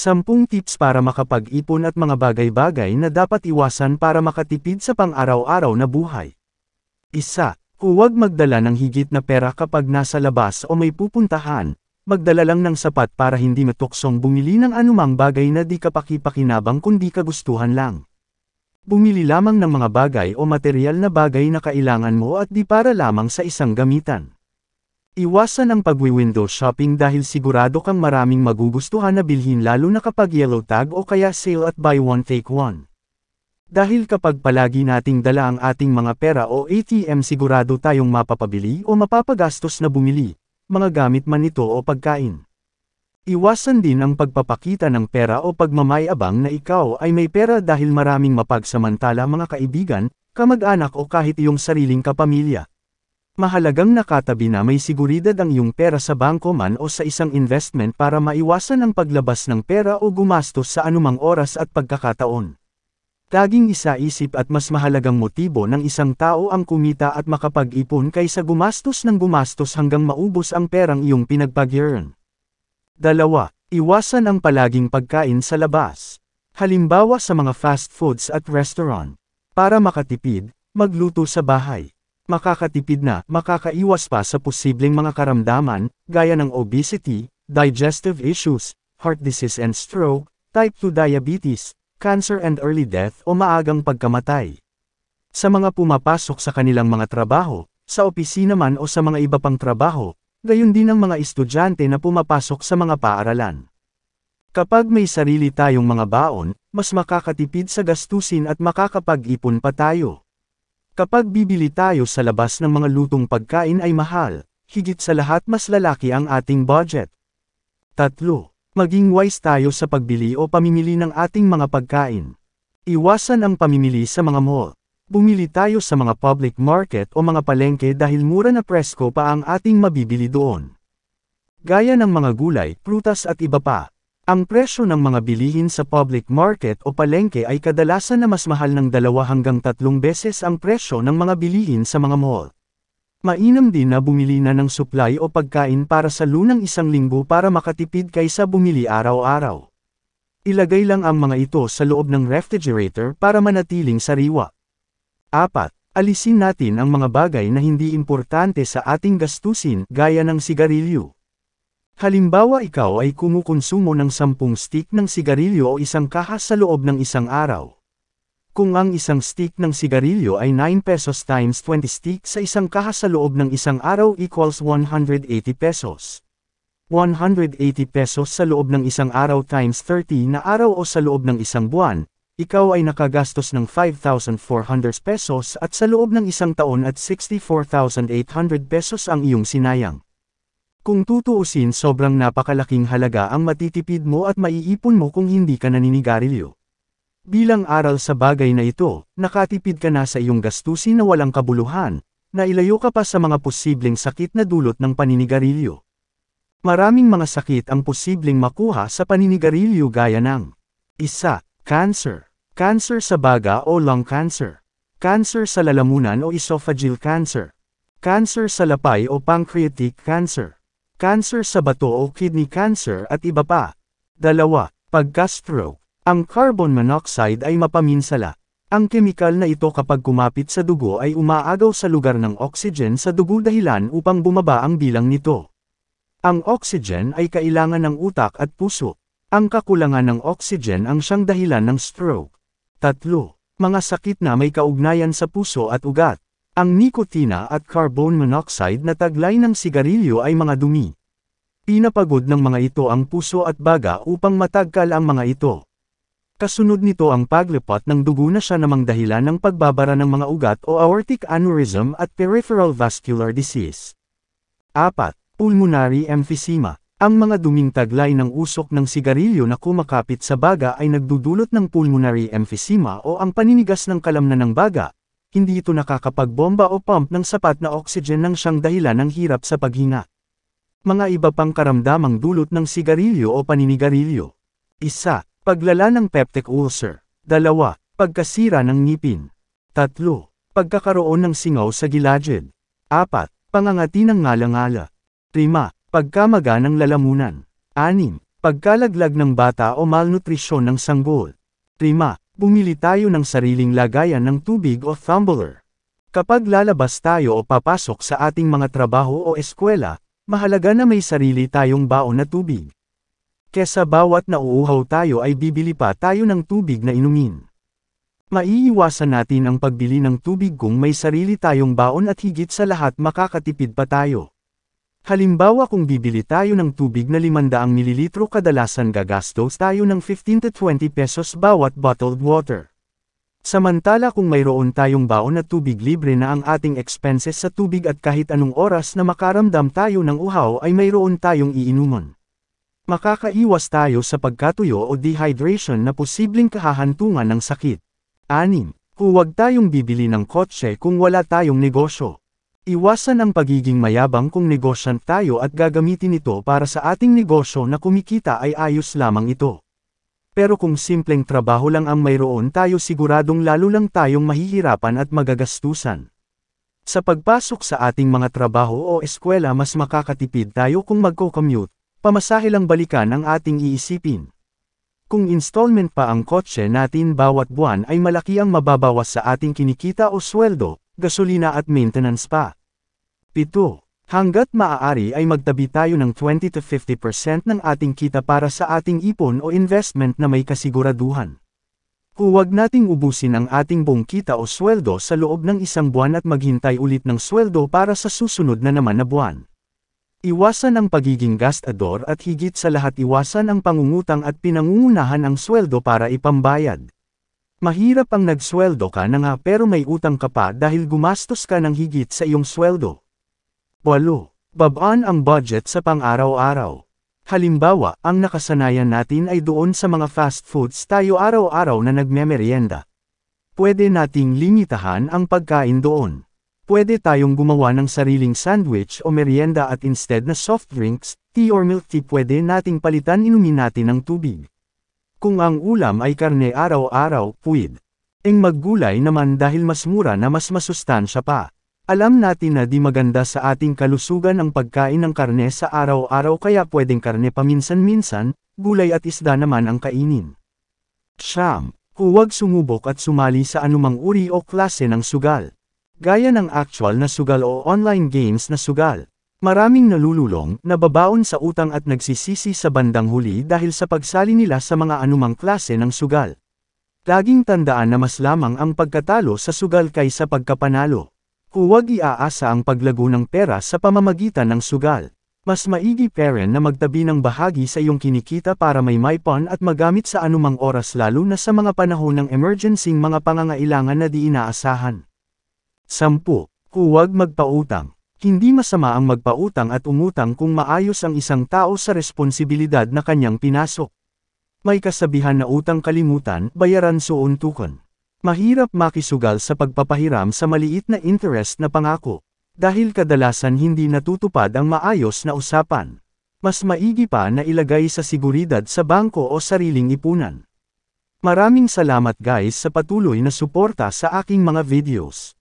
10 tips para makapag-ipon at mga bagay-bagay na dapat iwasan para makatipid sa pang-araw-araw na buhay. Isa, huwag magdala ng higit na pera kapag nasa labas o may pupuntahan. Magdala lang ng sapat para hindi matuksong bumili ng anumang bagay na di kapakipakinabang kundi kagustuhan lang. Bumili lamang ng mga bagay o material na bagay na kailangan mo at di para lamang sa isang gamitan. Iwasan ang pagwi-window shopping dahil sigurado kang maraming magugustuhan na bilhin lalo na kapag yellow tag o kaya sale at buy one take one. Dahil kapag palagi nating dala ang ating mga pera o ATM sigurado tayong mapapabili o mapapagastos na bumili, mga gamit man ito o pagkain. Iwasan din ang pagpapakita ng pera o pagmamayabang na ikaw ay may pera dahil maraming mapagsamantala mga kaibigan, kamag-anak o kahit iyong sariling kapamilya. Mahalagang nakatabi na may siguridad ang iyong pera sa bangko man o sa isang investment para maiwasan ang paglabas ng pera o gumastos sa anumang oras at pagkakataon. Daging isa-isip at mas mahalagang motibo ng isang tao ang kumita at makapag-ipon kaysa gumastos ng gumastos hanggang maubos ang perang iyong pinagpag-earn. Dalawa, iwasan ang palaging pagkain sa labas. Halimbawa sa mga fast foods at restaurant. Para makatipid, magluto sa bahay makakatipid na makakaiwas pa sa posibleng mga karamdaman, gaya ng obesity, digestive issues, heart disease and stroke, type 2 diabetes, cancer and early death o maagang pagkamatay. Sa mga pumapasok sa kanilang mga trabaho, sa opisina man o sa mga iba pang trabaho, gayon din ang mga estudyante na pumapasok sa mga paaralan. Kapag may sarili tayong mga baon, mas makakatipid sa gastusin at makakapag-ipon pa tayo. Kapag bibili tayo sa labas ng mga lutong pagkain ay mahal, higit sa lahat mas lalaki ang ating budget. Tatlo, maging wise tayo sa pagbili o pamimili ng ating mga pagkain. Iwasan ang pamimili sa mga mall. Bumili tayo sa mga public market o mga palengke dahil mura na presko pa ang ating mabibili doon. Gaya ng mga gulay, prutas at iba pa, ang presyo ng mga bilihin sa public market o palengke ay kadalasan na mas mahal ng dalawa hanggang tatlong beses ang presyo ng mga bilihin sa mga mall. Mainam din na bumili na ng supply o pagkain para sa lunang isang linggo para makatipid kaysa bumili araw-araw. Ilagay lang ang mga ito sa loob ng refrigerator para manatiling sariwa. Apat, Alisin natin ang mga bagay na hindi importante sa ating gastusin gaya ng sigarilyo. Halimbawa ikaw ay kumukonsumo ng sampung stick ng sigarilyo o isang kaha sa loob ng isang araw. Kung ang isang stick ng sigarilyo ay 9 pesos times 20 stick sa isang kaha sa loob ng isang araw equals 180 pesos. 180 pesos sa loob ng isang araw times 30 na araw o sa loob ng isang buwan, ikaw ay nakagastos ng 5,400 pesos at sa loob ng isang taon at 64,800 pesos ang iyong sinayang. Kung tutuusin sobrang napakalaking halaga ang matitipid mo at maiipon mo kung hindi ka naninigarilyo. Bilang aral sa bagay na ito, nakatipid ka na sa iyong gastusin na walang kabuluhan, nailayo ka pa sa mga posibleng sakit na dulot ng paninigarilyo. Maraming mga sakit ang posibleng makuha sa paninigarilyo gaya ng isa, Cancer. Cancer sa baga o lung cancer. Cancer sa lalamunan o esophageal cancer. Cancer sa lapay o pancreatic cancer cancer sa bato o kidney cancer at iba pa. Dalawa, pagka-stroke. Ang carbon monoxide ay mapaminsala. Ang kemikal na ito kapag kumapit sa dugo ay umaagaw sa lugar ng oxygen sa dugo dahilan upang bumaba ang bilang nito. Ang oxygen ay kailangan ng utak at puso. Ang kakulangan ng oxygen ang siyang dahilan ng stroke. Tatlo, mga sakit na may kaugnayan sa puso at ugat. Ang nikotina at carbon monoxide na taglay ng sigarilyo ay mga dumi. Pinapagod ng mga ito ang puso at baga upang matagkal ang mga ito. Kasunod nito ang paglipat ng dugo na siya namang dahilan ng pagbabara ng mga ugat o aortic aneurysm at peripheral vascular disease. 4. Pulmonary emphysema Ang mga duming taglay ng usok ng sigarilyo na kumakapit sa baga ay nagdudulot ng pulmonary emphysema o ang paninigas ng kalamnan ng baga, hindi ito nakakapagbomba o pump ng sapat na oxygen ng siyang dahilan ng hirap sa paghinga. Mga iba pang karamdamang dulot ng sigarilyo o paninigarilyo. Isa, paglala ng peptic ulcer. Dalawa, pagkasira ng ngipin. Tatlo, pagkakaroon ng singaw sa gilajid. Apat, pangangati ng ngala-ngala. Lima, pagkamaga ng lalamunan. Anim, pagkalaglag ng bata o malnutrisyon ng sanggol. Lima, Bumili tayo ng sariling lagayan ng tubig o tumbler. Kapag lalabas tayo o papasok sa ating mga trabaho o eskwela, mahalaga na may sarili tayong baon na tubig. Kesa bawat nauuhaw tayo ay bibili pa tayo ng tubig na inumin. Maiiwasan natin ang pagbili ng tubig kung may sarili tayong baon at higit sa lahat makakatipid pa tayo. Halimbawa kung bibili tayo ng tubig na 500 ml kadalasan gagastos tayo ng 15 to 20 pesos bawat bottled water. Samantala kung mayroon tayong baon na tubig libre na ang ating expenses sa tubig at kahit anong oras na makaramdam tayo ng uhaw ay mayroon tayong iinuman. Makakaiwas tayo sa pagkatuyo o dehydration na posibleng kahahantungan ng sakit. 6. Huwag tayong bibili ng kotse kung wala tayong negosyo. Iwasan ang pagiging mayabang kung negosyant tayo at gagamitin ito para sa ating negosyo na kumikita ay ayos lamang ito. Pero kung simpleng trabaho lang ang mayroon tayo siguradong lalo lang tayong mahihirapan at magagastusan. Sa pagpasok sa ating mga trabaho o eskwela mas makakatipid tayo kung magko-commute, pamasahe lang balikan ang ating iisipin. Kung installment pa ang kotse natin bawat buwan ay malaki ang mababawas sa ating kinikita o sweldo, gasolina at maintenance pa. 7. Hanggat maaari ay magtabi tayo ng 20 to 50% ng ating kita para sa ating ipon o investment na may kasiguraduhan. Huwag nating ubusin ang ating buong kita o sweldo sa loob ng isang buwan at maghintay ulit ng sweldo para sa susunod na naman na buwan. Iwasan ang pagiging gastador at higit sa lahat iwasan ang pangungutang at pinangungunahan ang sweldo para ipambayad. Mahirap ang nagsweldo ka na nga pero may utang ka pa dahil gumastos ka ng higit sa iyong sweldo. 8. Babaan ang budget sa pang-araw-araw. Halimbawa, ang nakasanayan natin ay doon sa mga fast foods tayo araw-araw na nagmemeryenda. Pwede nating limitahan ang pagkain doon. Pwede tayong gumawa ng sariling sandwich o merienda at instead na soft drinks, tea or milk tea pwede nating palitan inumin natin ng tubig. Kung ang ulam ay karne araw-araw, puwid. Ing maggulay naman dahil mas mura na mas masustansya pa. Alam natin na di maganda sa ating kalusugan ang pagkain ng karne sa araw-araw kaya pwedeng karne paminsan-minsan, gulay at isda naman ang kainin. Siyam, huwag sumubok at sumali sa anumang uri o klase ng sugal. Gaya ng actual na sugal o online games na sugal. Maraming nalululong, nababaon sa utang at nagsisisi sa bandang huli dahil sa pagsali nila sa mga anumang klase ng sugal. Laging tandaan na mas lamang ang pagkatalo sa sugal kaysa pagkapanalo. Huwag iaasa ang paglago ng pera sa pamamagitan ng sugal. Mas maigi parent na magtabi ng bahagi sa iyong kinikita para may maipon at magamit sa anumang oras lalo na sa mga panahon ng emergency mga pangangailangan na di inaasahan. 10. Huwag magpautang. Hindi masama ang magpautang at umutang kung maayos ang isang tao sa responsibilidad na kanyang pinasok. May kasabihan na utang kalimutan, bayaran suuntukan. Mahirap makisugal sa pagpapahiram sa maliit na interest na pangako, dahil kadalasan hindi natutupad ang maayos na usapan. Mas maigi pa na ilagay sa siguridad sa bangko o sariling ipunan. Maraming salamat guys sa patuloy na suporta sa aking mga videos.